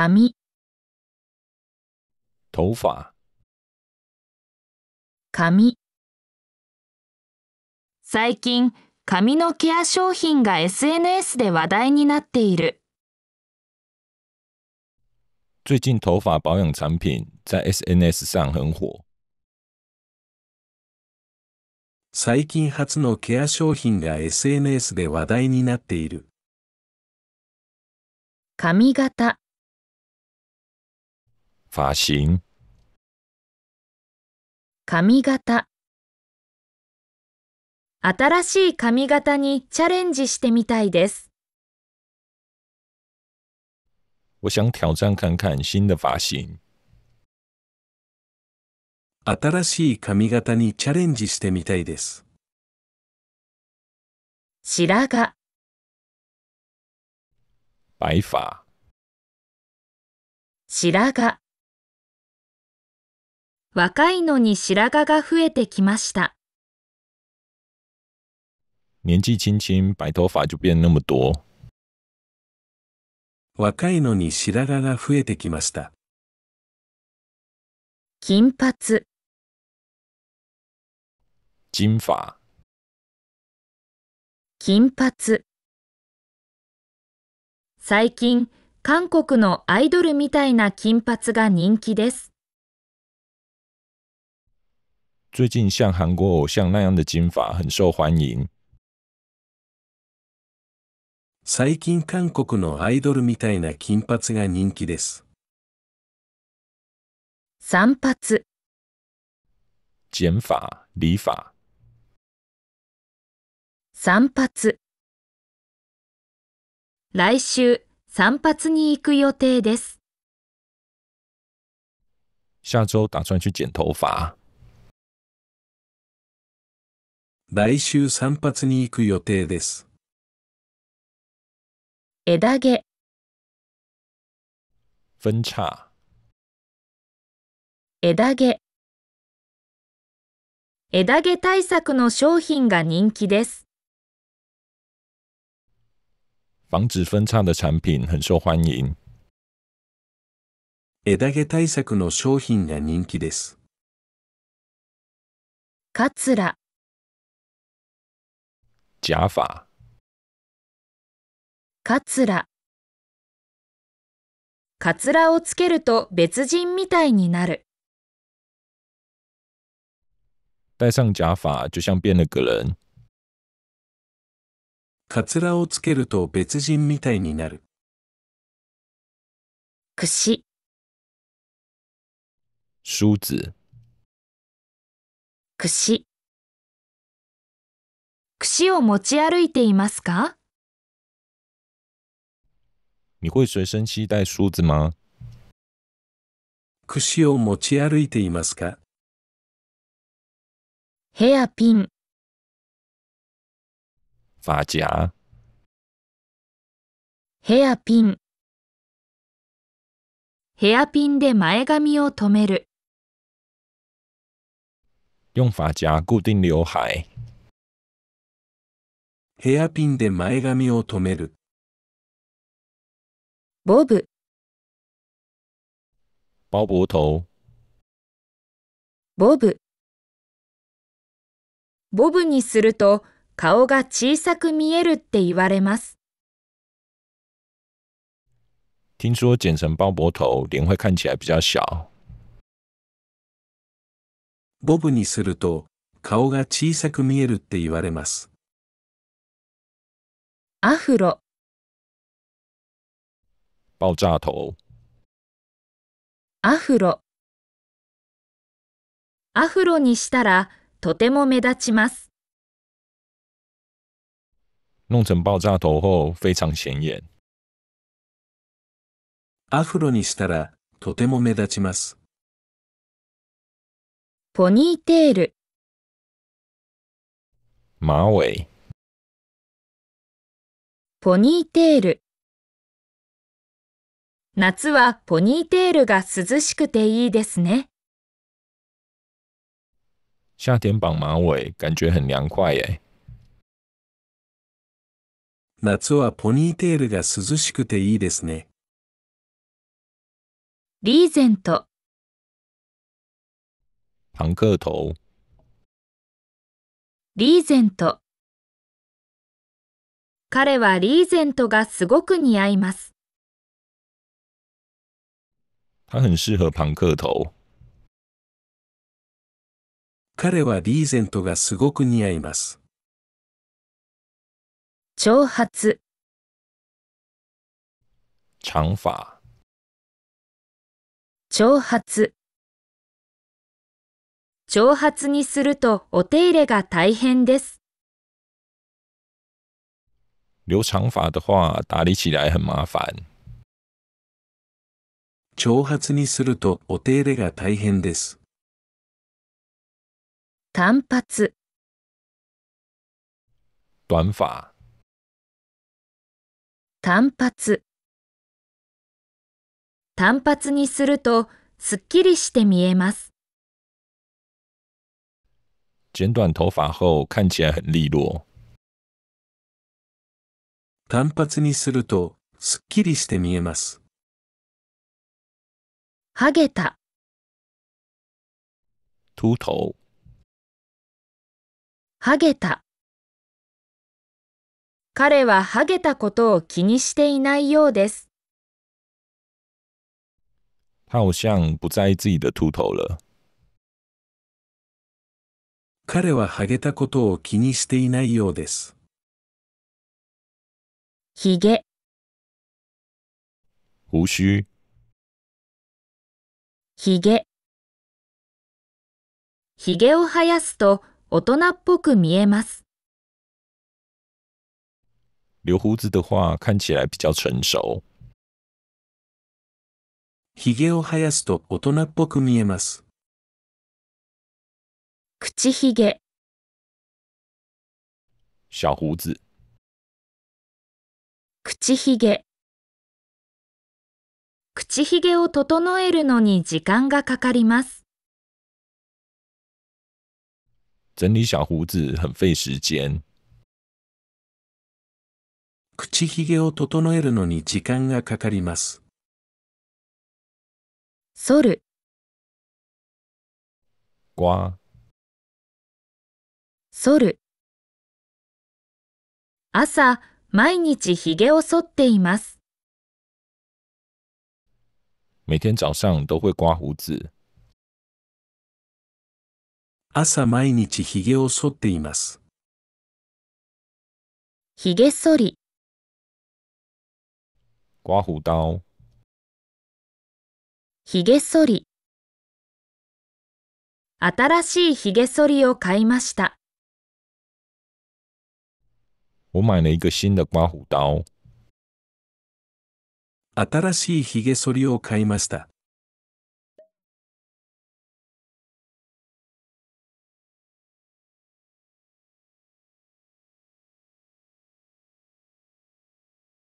髪头发髪最近髪のケア商品が SNS で話題になっている最近頭发保養产品在 SNS 上很火最近初のケア商品が SNS で話題になっている髪型发型、髪型。新しい髪型にチャレンジしてみたいです。我想挑战看看新的发型。新しい髪型にチャレンジしてみたいです。白髪、白白髪。若いのに白髪が増えてきました。年纪轻轻白头发就变那么多。若いのに白髪が増えてきました。金髪。金发。金髪。最近、韓国のアイドルみたいな金髪が人気です。最近像韩国偶像那样的金发很受欢迎。最近韓国のアイドルみたいな金髪が人気です。散髪。剪理散髪。来週、散髪に行く予定です。下周打算去剪来週散髪に行く予定です。枝毛分叉枝毛枝毛対策の商品が人気です。防止分叉的产品很受欢迎。枝毛対策の商品が人気です。カツラ假发。かつら。かつらをつけると別人みたいになる。戴上假发就像变了个人。かつらをつけると別人みたいになる。櫛。梳子。し。串を持ち歩いていますか你会随身携带梳子吗串を持ち歩いていますかヘアピン、发夹、ヘアピン。ヘアピンで前髪を留める。用发夹固定刘海、ヘアピンで前髪を留める。ボブ、包脖头、ボブ。ボブにすると顔が小さく見えるって言われます。听说剪成包脖头，脸会看起来比较小。ボブにすると、顔が小さく見えるって言われます。アフロ爆炸アフロアフロにしたらとても目立ちます弄成爆炸非常显眼アフロにしたらとても目立ちますポニーテール马尾ポニーテール夏はポニーテールが涼しくていいですね。夏天绑马尾感觉很凉快耶。夏はポニーテールが涼しくていいですね。リーゼント、リーゼント。彼はリーゼントがすごく似合います。他很适合庞克头。彼はリーゼントがすごく似合います。長髪長发長髪長髪にするとお手入れが大変です。留长发的话，打理起来很麻烦。長髪にするとお手入れが大変です。短髪短短髪短髪にするとすっきりして見えます。剪短头发后看起来很利落。単発にすると、すっきりして見えます。ハゲた。秃頭。ハゲた。彼はハゲたことを気にしていないようです。他好像不在自己的秃头了。彼はハゲたことを気にしていないようです。ひげ胡须ひげひげを生やすと大人っぽく見えます。留胡子的话看起来比较成熟。ひげを生やすと大人っぽく見えます。口ひげ小胡子口ひげ口ひげを整えるのに時間がかかります。整理小胡子很费时间。口ひげを整えるのに時間がかかります。剃る。刮。剃る。朝、毎日ひげを剃っています。每天早上都会刮胡子。朝毎日ひげを剃っています。ひげ剃り。刮胡刀。ひげ剃り。新しいひげ剃りを買いました。我买了一个新的刮胡刀。新しい髭剃りを買いました。